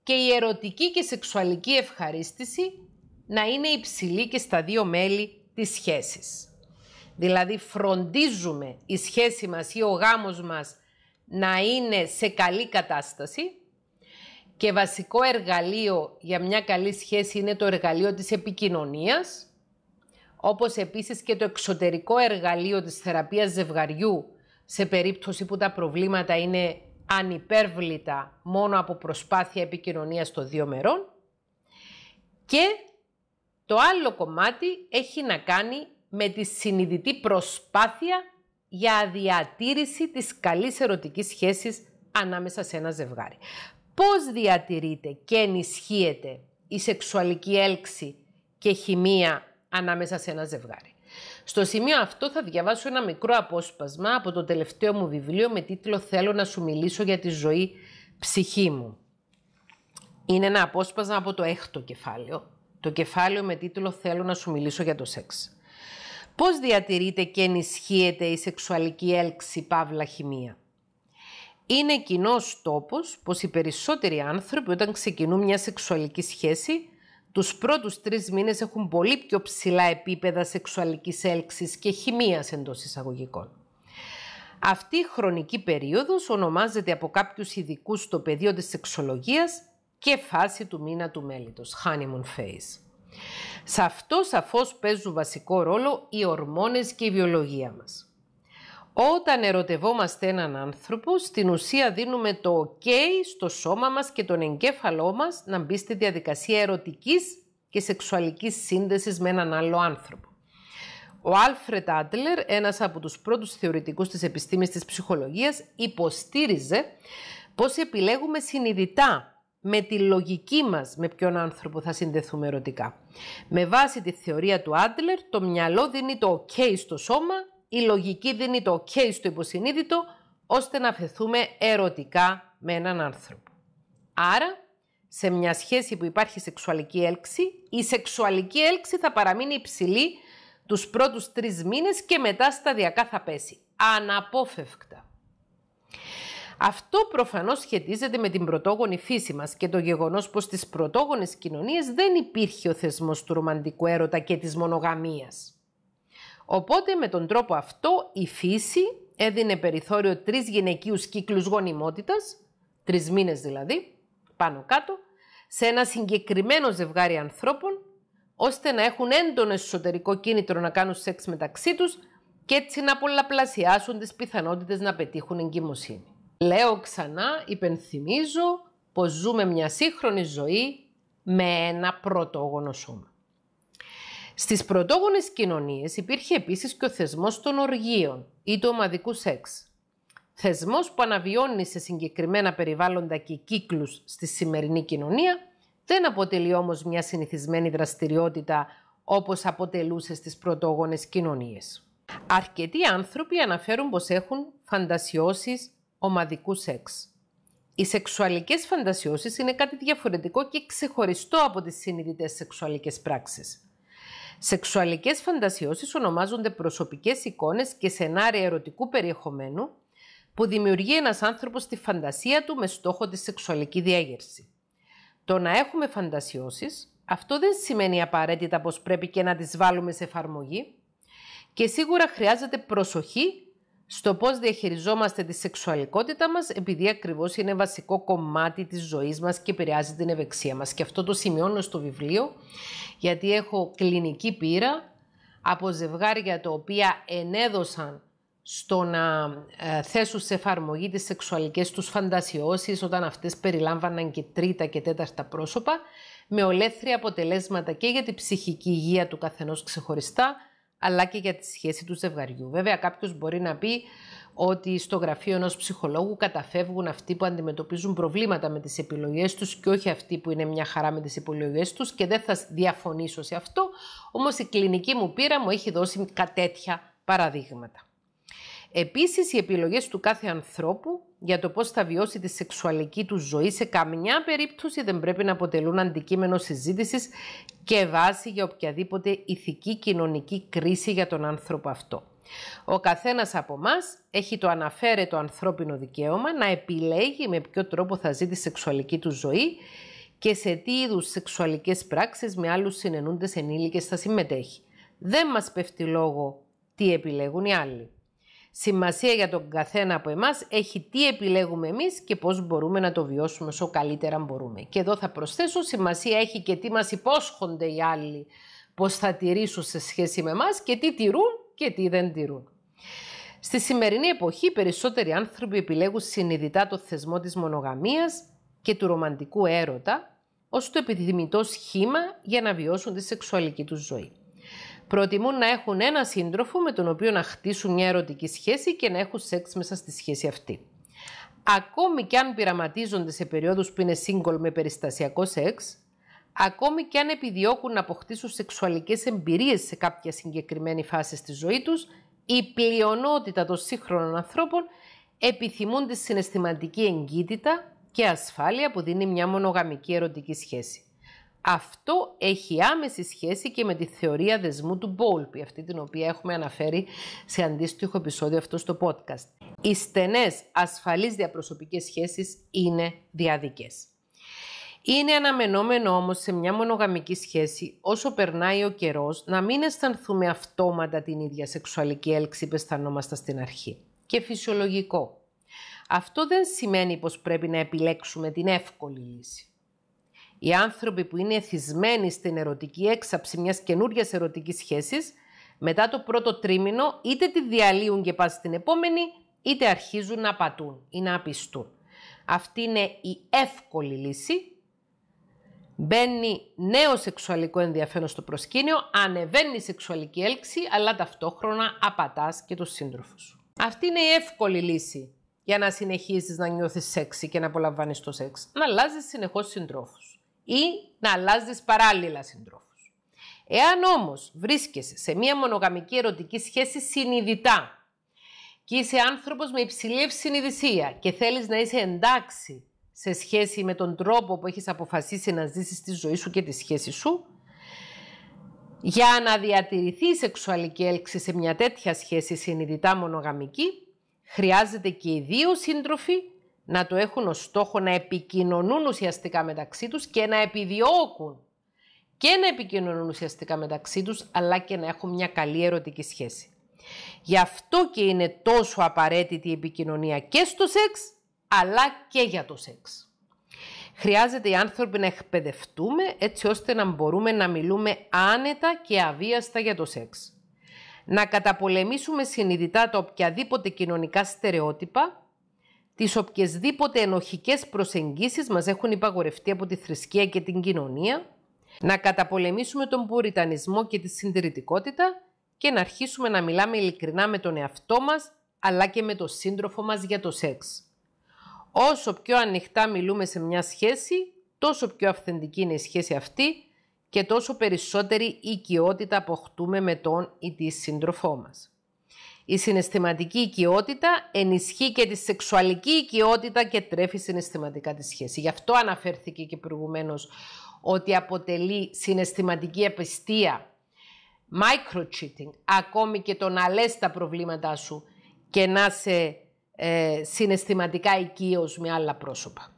και η ερωτική και σεξουαλική ευχαρίστηση να είναι υψηλή και στα δύο μέλη της σχέσης. Δηλαδή φροντίζουμε η σχέση μας ή ο γάμος μας να είναι σε καλή κατάσταση και βασικό εργαλείο για μια καλή σχέση είναι το εργαλείο της επικοινωνίας όπως επίσης και το εξωτερικό εργαλείο της θεραπείας ζευγαριού σε περίπτωση που τα προβλήματα είναι ανυπέρβλητα μόνο από προσπάθεια επικοινωνίας των δύο μερών. Και το άλλο κομμάτι έχει να κάνει με τη συνειδητή προσπάθεια για διατήρηση της καλής ερωτικής σχέσης ανάμεσα σε ένα ζευγάρι. Πώς διατηρείται και ενισχύεται η σεξουαλική έλξη και χημεία ανάμεσα σε ένα ζευγάρι. Στο σημείο αυτό θα διαβάσω ένα μικρό απόσπασμα από το τελευταίο μου βιβλίο με τίτλο «Θέλω να σου μιλήσω για τη ζωή ψυχή μου». Είναι ένα απόσπασμα από το έκτο κεφάλαιο, το κεφάλαιο με τίτλο «Θέλω να σου μιλήσω για το σεξ». Πώς διατηρείται και ενισχύεται η σεξουαλική έλξη παύλα χημεία. Είναι κοινός τόπος πως οι περισσότεροι άνθρωποι όταν ξεκινούν μια σεξουαλική σχέση τους πρώτους τρεις μήνες έχουν πολύ πιο ψηλά επίπεδα σεξουαλικής έλξης και χημίας εντός εισαγωγικών. Αυτή η χρονική περίοδος ονομάζεται από κάποιους ειδικούς στο πεδίο της σεξολογίας και φάση του μήνα του μέλητος, honeymoon phase. Σε αυτό σαφώς παίζουν βασικό ρόλο οι ορμόνες και η βιολογία μας. Όταν ερωτευόμαστε έναν άνθρωπο, στην ουσία δίνουμε το ok στο σώμα μας και τον εγκέφαλό μας να μπει στη διαδικασία ερωτικής και σεξουαλικής σύνδεσης με έναν άλλο άνθρωπο. Ο Άλφρετ Άντλερ, ένας από τους πρώτους θεωρητικούς της επιστήμης της ψυχολογίας, υποστήριζε πώς επιλέγουμε συνειδητά με τη λογική μας με ποιον άνθρωπο θα συνδεθούμε ερωτικά. Με βάση τη θεωρία του Άντλερ, το μυαλό δίνει το ok στο σώμα η λογική δίνει το ok στο υποσυνείδητο ώστε να φεθούμε ερωτικά με έναν άνθρωπο. Άρα, σε μια σχέση που υπάρχει σεξουαλική έλξη, η σεξουαλική έλξη θα παραμείνει υψηλή τους πρώτους τρεις μήνες και μετά σταδιακά θα πέσει. Αναπόφευκτα. Αυτό προφανώς σχετίζεται με την πρωτόγονη φύση μας και το γεγονός πως στις πρωτόγονες κοινωνίες δεν υπήρχε ο θεσμός του ρομαντικού έρωτα και της μονογαμίας. Οπότε με τον τρόπο αυτό η φύση έδινε περιθώριο τρεις γυναικείους κύκλους γονιμότητας, τρεις μήνες δηλαδή, πάνω κάτω, σε ένα συγκεκριμένο ζευγάρι ανθρώπων, ώστε να έχουν έντονο εσωτερικό κίνητρο να κάνουν σεξ μεταξύ τους και έτσι να πολλαπλασιάσουν τις πιθανότητες να πετύχουν εγκυμοσύνη. Λέω ξανά, υπενθυμίζω, πως ζούμε μια σύγχρονη ζωή με ένα πρωτόγονο σώμα. Στις πρωτόγονες κοινωνίες υπήρχε επίσης και ο θεσμός των οργείων ή του ομαδικού σεξ. Θεσμός που αναβιώνει σε συγκεκριμένα περιβάλλοντα και κύκλους στη σημερινή κοινωνία, δεν αποτελεί όμως μια συνηθισμένη δραστηριότητα όπως αποτελούσε στις πρωτόγονες κοινωνίες. Αρκετοί άνθρωποι αναφέρουν πως έχουν φαντασιώσεις ομαδικού σεξ. Οι σεξουαλικές φαντασιώσεις είναι κάτι διαφορετικό και ξεχωριστό από τις συνειδητές σεξουαλικές πράξεις. Σεξουαλικές φαντασιώσεις ονομάζονται προσωπικές εικόνες και σενάρια ερωτικού περιεχομένου που δημιουργεί ένας άνθρωπος στη φαντασία του με στόχο τη σεξουαλική διέγερση. Το να έχουμε φαντασιώσεις, αυτό δεν σημαίνει απαραίτητα πως πρέπει και να τις βάλουμε σε εφαρμογή και σίγουρα χρειάζεται προσοχή στο πώς διαχειριζόμαστε τη σεξουαλικότητα μας, επειδή ακριβώς είναι βασικό κομμάτι της ζωής μας και επηρεάζει την ευεξία μας. Και αυτό το σημειώνω στο βιβλίο, γιατί έχω κλινική πείρα από ζευγάρια τα οποία ενέδωσαν στο να ε, θέσουν σε εφαρμογή τις σεξουαλικές τους φαντασιώσεις όταν αυτές περιλάμβαναν και τρίτα και τέταρτα πρόσωπα με ολέθρια αποτελέσματα και για την ψυχική υγεία του καθενός ξεχωριστά αλλά και για τη σχέση του ζευγαριού. Βέβαια, κάποιος μπορεί να πει ότι στο γραφείο ενός ψυχολόγου καταφεύγουν αυτοί που αντιμετωπίζουν προβλήματα με τις επιλογές τους και όχι αυτοί που είναι μια χαρά με τις επιλογές τους και δεν θα διαφωνήσω σε αυτό. Όμως η κλινική μου πείρα μου έχει δώσει κατέτια παραδείγματα. Επίσης, οι επιλογές του κάθε ανθρώπου για το πώς θα βιώσει τη σεξουαλική του ζωή σε καμιά περίπτωση δεν πρέπει να αποτελούν αντικείμενο συζήτησης και βάση για οποιαδήποτε ηθική κοινωνική κρίση για τον άνθρωπο αυτό. Ο καθένας από εμά έχει το αναφέρετο ανθρώπινο δικαίωμα να επιλέγει με ποιο τρόπο θα ζει τη σεξουαλική του ζωή και σε τι είδους σεξουαλικές πράξεις με άλλους συνενούντες ενήλικες θα συμμετέχει. Δεν μας πέφτει λόγο τι επιλέγουν οι άλλοι σημασία για τον καθένα από εμάς έχει τι επιλέγουμε εμείς και πώς μπορούμε να το βιώσουμε όσο καλύτερα μπορούμε. Και εδώ θα προσθέσω σημασία έχει και τι μας υπόσχονται οι άλλοι πώς θα τηρήσουν σε σχέση με εμάς και τι τηρούν και τι δεν τηρούν. Στη σημερινή εποχή, περισσότεροι άνθρωποι επιλέγουν συνειδητά το θεσμό της μονογαμίας και του ρομαντικού έρωτα ως το επιθυμητό σχήμα για να βιώσουν τη σεξουαλική τους ζωή προτιμούν να έχουν ένα σύντροφο με τον οποίο να χτίσουν μια ερωτική σχέση και να έχουν σεξ μέσα στη σχέση αυτή. Ακόμη και αν πειραματίζονται σε περίοδους που είναι single με περιστασιακό σεξ, ακόμη και αν επιδιώκουν να αποκτήσουν σεξουαλικές εμπειρίες σε κάποια συγκεκριμένη φάση στη ζωή τους, η πλειονότητα των σύγχρονων ανθρώπων επιθυμούν τη συναισθηματική εγκύτητα και ασφάλεια που δίνει μια μονογαμική ερωτική σχέση. Αυτό έχει άμεση σχέση και με τη θεωρία δεσμού του Μπόλπη, αυτή την οποία έχουμε αναφέρει σε αντίστοιχο επεισόδιο αυτό στο podcast. Οι στενές ασφαλείς διαπροσωπικές σχέσεις είναι διαδικές. Είναι αναμενόμενο όμως σε μια μονογαμική σχέση όσο περνάει ο καιρός να μην αισθανθούμε αυτόματα την ίδια σεξουαλική έλξη που αισθανόμαστε στην αρχή. Και φυσιολογικό. Αυτό δεν σημαίνει πως πρέπει να επιλέξουμε την εύκολη λύση. Οι άνθρωποι που είναι εθισμένοι στην ερωτική έξαψη μιας καινούργιας ερωτικής σχέσης, μετά το πρώτο τρίμηνο είτε τη διαλύουν και πάνε στην επόμενη, είτε αρχίζουν να πατούν ή να απιστούν. Αυτή είναι η εύκολη λύση. Μπαίνει νέο σεξουαλικό ενδιαφέρον στο προσκήνιο, ανεβαίνει η σεξουαλική έλξη, αλλά ταυτόχρονα απατάς και τον σύντροφο Αυτή είναι η εύκολη λύση για να συνεχίσεις να νιώθεις σεξ και να απολαμβάνεις το σεξ. Να αλλάζεις συνεχώς συντρόφους ή να αλλάζεις παράλληλα συντρόφους. Εάν όμως βρίσκεσαι σε μία μονογαμική ερωτική σχέση συνειδητά και είσαι άνθρωπος με υψηλή ευσυνειδησία και θέλεις να είσαι εντάξει σε σχέση με τον τρόπο που έχεις αποφασίσει να ζήσεις τη ζωή σου και τη σχέση σου, για να διατηρηθεί η σεξουαλική έλξη σε μια τέτοια σχέση συνειδητά μονογαμική, χρειάζεται και οι δύο σύντροφοι να το έχουν ως στόχο να επικοινωνούν ουσιαστικά μεταξύ τους και να επιδιώκουν και να επικοινωνούν ουσιαστικά μεταξύ τους, αλλά και να έχουν μια καλή ερωτική σχέση. Γι' αυτό και είναι τόσο απαραίτητη η επικοινωνία και στο σεξ, αλλά και για το σεξ. Χρειάζεται οι άνθρωποι να εκπαιδευτούμε έτσι ώστε να μπορούμε να μιλούμε άνετα και αβίαστα για το σεξ. Να καταπολεμήσουμε συνειδητά τα οποιαδήποτε κοινωνικά στερεότυπα τις οποιασδήποτε ενοχικές προσεγγίσεις μας έχουν υπαγορευτεί από τη θρησκεία και την κοινωνία, να καταπολεμήσουμε τον πουριτανισμό και τη συντηρητικότητα και να αρχίσουμε να μιλάμε ειλικρινά με τον εαυτό μας αλλά και με τον σύντροφο μας για το σεξ. Όσο πιο ανοιχτά μιλούμε σε μια σχέση, τόσο πιο αυθεντική είναι η σχέση αυτή και τόσο περισσότερη οικειότητα αποκτούμε με τον ή τη σύντροφό μας. Η συναισθηματική οικειότητα ενισχύει και τη σεξουαλική οικειότητα και τρέφει συναισθηματικά τη σχέση. Γι' αυτό αναφέρθηκε και προηγουμένως ότι αποτελεί συναισθηματική επιστία, micro-cheating, ακόμη και το να λες τα προβλήματά σου και να σε ε, συναισθηματικά οικείος με άλλα πρόσωπα.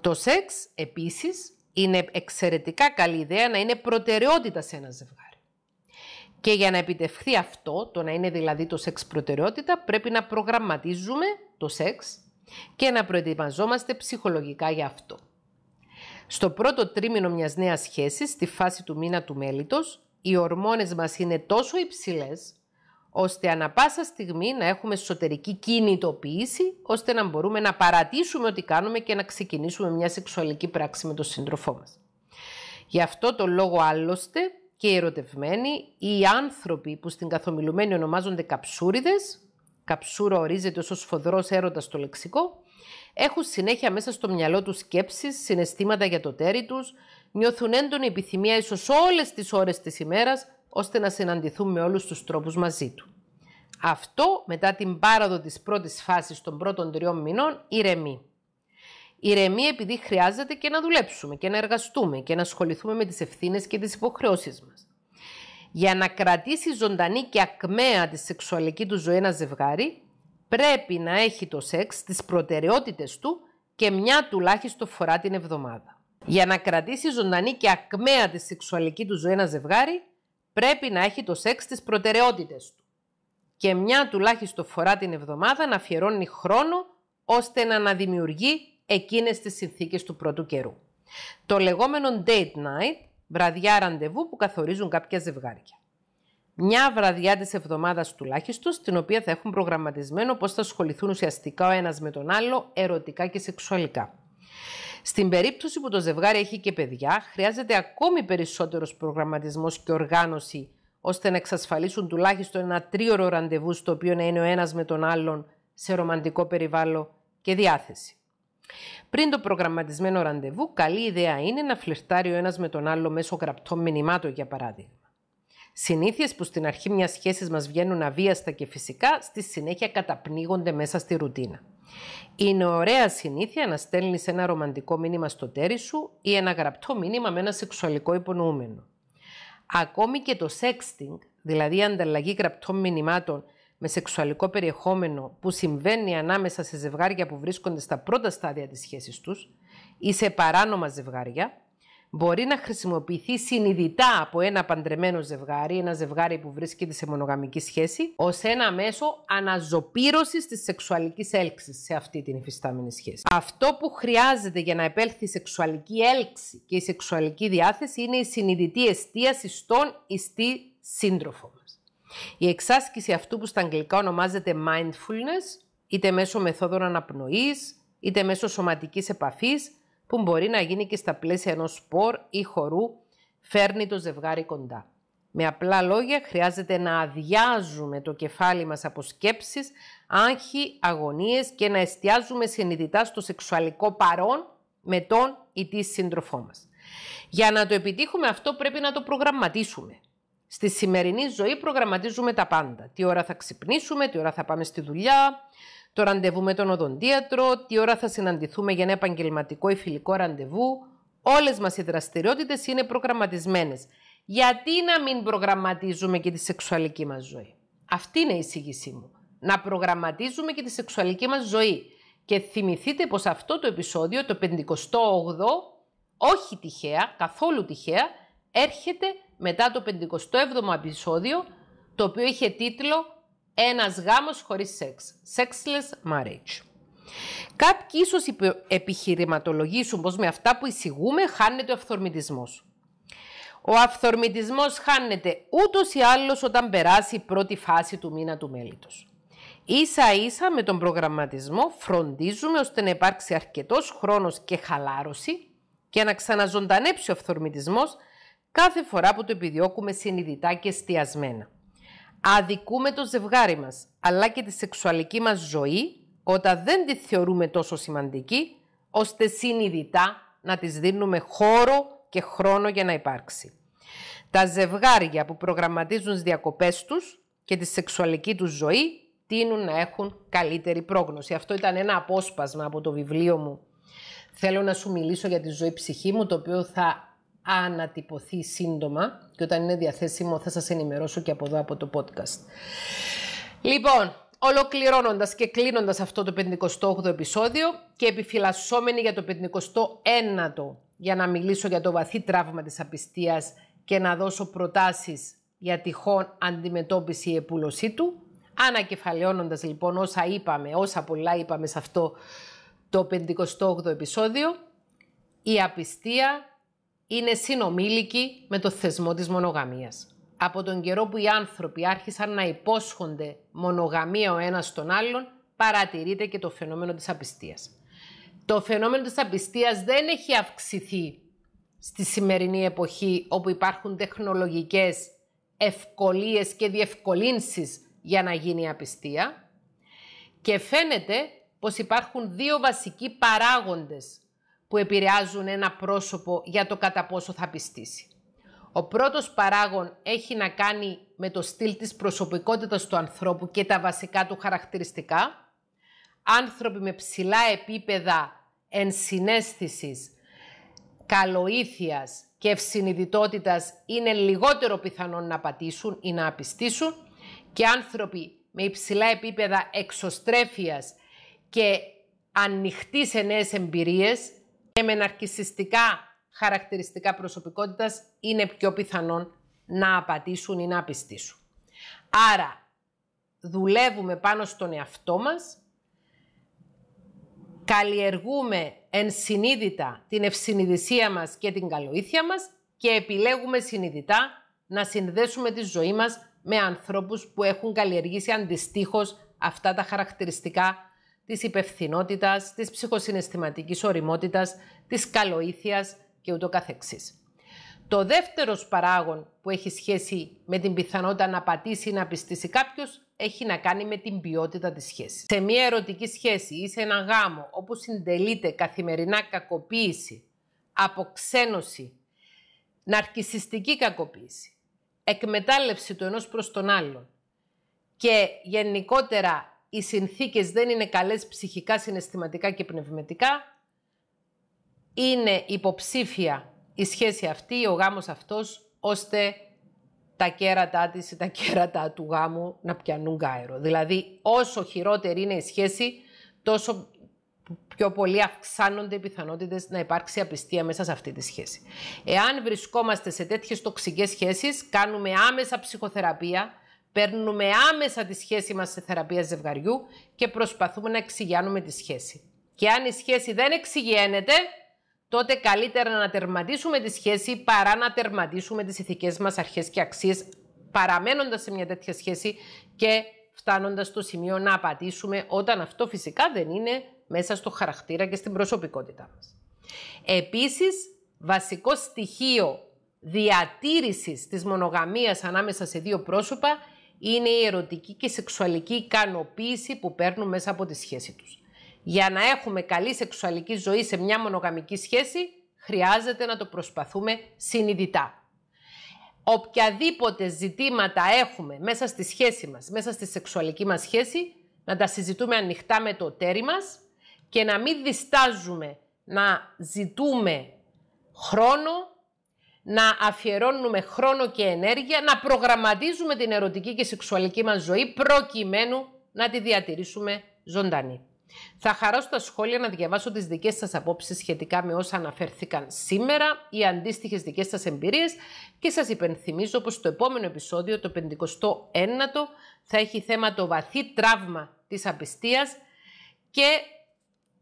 Το σεξ, επίσης, είναι εξαιρετικά καλή ιδέα να είναι προτεραιότητα σε ένα ζευγάρι. Και για να επιτευχθεί αυτό, το να είναι δηλαδή το σεξ προτεραιότητα, πρέπει να προγραμματίζουμε το σεξ και να προετοιμαζόμαστε ψυχολογικά για αυτό. Στο πρώτο τρίμηνο μιας νέας σχέσης, στη φάση του μήνα του μέλητος, οι ορμόνες μας είναι τόσο υψηλές, ώστε ανα πάσα στιγμή να έχουμε εσωτερική κινητοποίηση, ώστε να μπορούμε να παρατήσουμε ό,τι κάνουμε και να ξεκινήσουμε μια σεξουαλική πράξη με τον σύντροφό μας. Γι' αυτό το λόγο άλλωστε και ερωτευμένοι, οι άνθρωποι που στην καθομιλουμένη ονομάζονται καψούριδες, καψούρα ορίζεται ως σφοδρό σφοδρός έρωτας στο λεξικό, έχουν συνέχεια μέσα στο μυαλό τους σκέψεις, συναισθήματα για το τέρι τους, νιώθουν έντονη επιθυμία ίσως όλες τις ώρες της ημέρας, ώστε να συναντηθούν με όλους τους τρόπους μαζί του. Αυτό μετά την πάραδο της πρώτης φάσης των πρώτων τριών μηνών ηρεμεί. Ηρεμία επειδή χρειάζεται και να δουλέψουμε και να εργαστούμε και να ασχοληθούμε με τις ευθύνες και τις υποχρεώσεις μας. Για να κρατήσει ζωντανή και ακμαία τη σεξουαλική του ζωή ένα ζευγάρι, πρέπει να έχει το σεξ τις προτεραιότητες του και μια τουλάχιστον φορά την εβδομάδα. Για να κρατήσει ζωντανή και ακμαία τη σεξουαλική του ζωή ένα ζευγάρι, πρέπει να έχει το σεξ τις προτεραιότητες του και μια τουλάχιστον φορά την εβδομάδα να αφιερώνει χρόνο ώστε να αναδημιουργεί εκείνες τις συνθήκες του πρώτου καιρού. Το λεγόμενο date night, βραδιά ραντεβού που καθορίζουν κάποια ζευγάρια. Μια βραδιά της εβδομάδας τουλάχιστον, στην οποία θα έχουν προγραμματισμένο πώς θα ασχοληθούν ουσιαστικά ο ένας με τον άλλο ερωτικά και σεξουαλικά. Στην περίπτωση που το ζευγάρι έχει και παιδιά, χρειάζεται ακόμη περισσότερος προγραμματισμός και οργάνωση ώστε να εξασφαλίσουν τουλάχιστον ένα τρίωρο ραντεβού στο οποίο να είναι ο ένας με τον άλλον σε ρομαντικό περιβάλλον και διάθεση. Πριν το προγραμματισμένο ραντεβού, καλή ιδέα είναι να φλερτάρει ο ένας με τον άλλο μέσω γραπτών μηνυμάτων, για παράδειγμα. Συνήθειες που στην αρχή μιας σχέσης μας βγαίνουν αβίαστα και φυσικά, στη συνέχεια καταπνίγονται μέσα στη ρουτίνα. Είναι ωραία συνήθεια να στέλνεις ένα ρομαντικό μήνυμα στο τέρι σου ή ένα γραπτό μήνυμα με ένα σεξουαλικό υπονοούμενο. Ακόμη και το sexting, δηλαδή η ανταλλαγή γραπτών μηνυμάτων με σεξουαλικό περιεχόμενο που συμβαίνει ανάμεσα σε ζευγάρια που βρίσκονται στα πρώτα στάδια της σχέσης τους ή σε παράνομα ζευγάρια, μπορεί να χρησιμοποιηθεί συνειδητά από ένα παντρεμένο ζευγάρι, ένα ζευγάρι που βρίσκεται σε μονογαμική σχέση, ως ένα μέσο αναζωπήρωσης της σεξουαλικής έλξης σε αυτή την υφιστάμενη σχέση. Αυτό που χρειάζεται για να επέλθει η σεξουαλική έλξη και η σεξουαλική διάθεση είναι η συνειδητή εστίαση στον ιστή σύντροφο. Η εξάσκηση αυτού που στα αγγλικά ονομάζεται mindfulness, είτε μέσω μεθόδων αναπνοής, είτε μέσω σωματικής επαφής, που μπορεί να γίνει και στα πλαίσια ενός σπορ ή χορού, φέρνει το ζευγάρι κοντά. Με απλά λόγια χρειάζεται να αδειάζουμε το κεφάλι μας από σκέψεις, άγχη, αγωνίες και να εστιάζουμε συνειδητά στο σεξουαλικό παρόν με τον ή τη σύντροφό μας. Για να το επιτύχουμε αυτό πρέπει να το προγραμματίσουμε. Στη σημερινή ζωή προγραμματίζουμε τα πάντα. Τι ώρα θα ξυπνήσουμε, τι ώρα θα πάμε στη δουλειά, το ραντεβού με τον οδοντίατρο, τι ώρα θα συναντηθούμε για ένα επαγγελματικό ή φιλικό ραντεβού. Όλες μας οι δραστηριότητες είναι προγραμματισμένες. Γιατί να μην προγραμματίζουμε και τη σεξουαλική μας ζωή. Αυτή είναι η εισήγησή μου. Να προγραμματίζουμε και τη σεξουαλική μας ζωή. Και θυμηθείτε πως αυτό το επεισόδιο, το 58 όχι τυχαία, καθόλου τυχαία, έρχεται μετά το 57ο επεισόδιο, το οποίο είχε τίτλο «Ένας γάμος χωρίς σεξ, sexless marriage». Κάποιοι ίσως επιχειρηματολογήσουν πως με αυτά που εισηγούμε χάνεται ο αυθορμητισμός. Ο αυθορμητισμός χάνεται ούτως ή άλλως όταν περάσει η πρώτη φάση του μήνα του μέλητος. Ίσα ίσα με τον προγραμματισμό φροντίζουμε ώστε να υπάρξει αρκετός χρόνος και χαλάρωση και να ξαναζωντανέψει ο αυθορμητισμός κάθε φορά που το επιδιώκουμε συνειδητά και εστιασμένα. Αδικούμε το ζευγάρι μας, αλλά και τη σεξουαλική μας ζωή, όταν δεν τη θεωρούμε τόσο σημαντική, ώστε συνειδητά να της δίνουμε χώρο και χρόνο για να υπάρξει. Τα ζευγάρια που προγραμματίζουν τις διακοπές τους και τη σεξουαλική τους ζωή τείνουν να έχουν καλύτερη πρόγνωση. Αυτό ήταν ένα απόσπασμα από το βιβλίο μου. Θέλω να σου μιλήσω για τη ζωή ψυχή μου, το οποίο θα ανατυπωθεί σύντομα και όταν είναι διαθέσιμο θα σας ενημερώσω και από εδώ από το podcast. Λοιπόν, ολοκληρώνοντας και κλείνοντας αυτό το 58ο επεισόδιο και επιφυλασσόμενοι για το 59ο για να μιλήσω για το βαθύ τραύμα της απιστίας και να δώσω προτάσεις για τυχόν αντιμετώπιση ή επούλωσή του, ανακεφαλαιώνοντας λοιπόν όσα είπαμε, όσα πολλά είπαμε σε αυτό το 58ο επεισόδιο, η απιστία είναι συνομήλικη με το θεσμό της μονογαμίας. Από τον καιρό που οι άνθρωποι άρχισαν να υπόσχονται μονογαμία ο ένας τον άλλον, παρατηρείται και το φαινόμενο της απιστίας. Το φαινόμενο της απιστίας δεν έχει αυξηθεί στη σημερινή εποχή όπου υπάρχουν τεχνολογικές ευκολίες και διευκολύνσεις για να γίνει η απιστία και φαίνεται πως υπάρχουν δύο βασικοί παράγοντες που επηρεάζουν ένα πρόσωπο για το κατά πόσο θα πιστήσει. Ο πρώτος παράγων έχει να κάνει με το στυλ της προσωπικότητας του ανθρώπου και τα βασικά του χαρακτηριστικά. Άνθρωποι με ψηλά επίπεδα ενσυναίσθησης, καλοήθειας και ευσυνειδητότητας είναι λιγότερο πιθανόν να πατήσουν ή να απιστήσουν και άνθρωποι με υψηλά επίπεδα εξωστρέφειας και ανοιχτής σε νέες εμπειρίες και ε, με ναρκισιστικά χαρακτηριστικά προσωπικότητας είναι πιο πιθανόν να απατήσουν ή να απιστήσουν. Άρα δουλεύουμε πάνω στον εαυτό μας, καλλιεργούμε ενσυνείδητα την ευσυνειδησία μας και την καλοήθεια μας και επιλέγουμε συνειδητά να συνδέσουμε τη ζωή μας με ανθρώπους που έχουν καλλιεργήσει αντιστοίχως αυτά τα χαρακτηριστικά Της υπευθυνότητας, της ψυχοσυναισθηματικής οριμότητας, της καλοήθειας και ούτω καθεξής. Το δεύτερος παράγον που έχει σχέση με την πιθανότητα να πατήσει ή να πιστήσει κάποιος έχει να κάνει με την ποιότητα της σχέσης. Σε μια ερωτική σχέση ή σε ένα γάμο όπου συντελείται καθημερινά κακοποίηση, αποξένωση, ναρκιστική κακοποίηση, εκμετάλλευση του ενός προς τον άλλον και γενικότερα οι συνθήκες δεν είναι καλές ψυχικά, συναισθηματικά και πνευματικά, είναι υποψήφια η σχέση αυτή, ο γάμος αυτός, ώστε τα κέρατά της ή τα κέρατα του γάμου να πιανούν γάερο. Δηλαδή, όσο χειρότερη είναι η σχέση, τόσο πιο πολύ αυξάνονται οι πιθανότητες να υπάρξει απιστία μέσα σε αυτή τη σχέση. Εάν βρισκόμαστε σε τέτοιες τοξικές σχέσεις, κάνουμε άμεσα ψυχοθεραπεία, Παίρνουμε άμεσα τη σχέση μας σε θεραπεία ζευγαριού και προσπαθούμε να εξηγιάνουμε τη σχέση. Και αν η σχέση δεν εξηγιένεται, τότε καλύτερα να τερματίσουμε τη σχέση παρά να τερματίσουμε τις ηθικές μας αρχές και αξίες παραμένοντας σε μια τέτοια σχέση και φτάνοντας στο σημείο να απαντήσουμε όταν αυτό φυσικά δεν είναι μέσα στο χαρακτήρα και στην προσωπικότητά μας. Επίσης, βασικό στοιχείο διατήρησης της μονογαμίας ανάμεσα σε δύο πρόσωπα είναι η ερωτική και σεξουαλική ικανοποίηση που παίρνουν μέσα από τη σχέση τους. Για να έχουμε καλή σεξουαλική ζωή σε μια μονογαμική σχέση, χρειάζεται να το προσπαθούμε συνειδητά. Οποιαδήποτε ζητήματα έχουμε μέσα στη σχέση μας, μέσα στη σεξουαλική μας σχέση, να τα συζητούμε ανοιχτά με το τέρι μας και να μην διστάζουμε να ζητούμε χρόνο, να αφιερώνουμε χρόνο και ενέργεια, να προγραμματίζουμε την ερωτική και σεξουαλική μας ζωή προκειμένου να τη διατηρήσουμε ζωντανή. Θα χαρώ στα σχόλια να διαβάσω τις δικές σας απόψεις σχετικά με όσα αναφέρθηκαν σήμερα οι αντίστοιχες δικές σας εμπειρίες και σας υπενθυμίζω πως το επόμενο επεισόδιο, το 59ο, θα έχει θέμα το βαθύ τραύμα της απιστίας και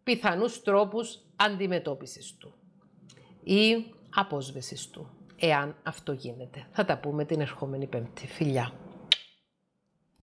πιθανούς τρόπους αντιμετώπισης του. Ή απόσβεσης του, εάν αυτό γίνεται. Θα τα πούμε την ερχόμενη πέμπτη. Φιλιά!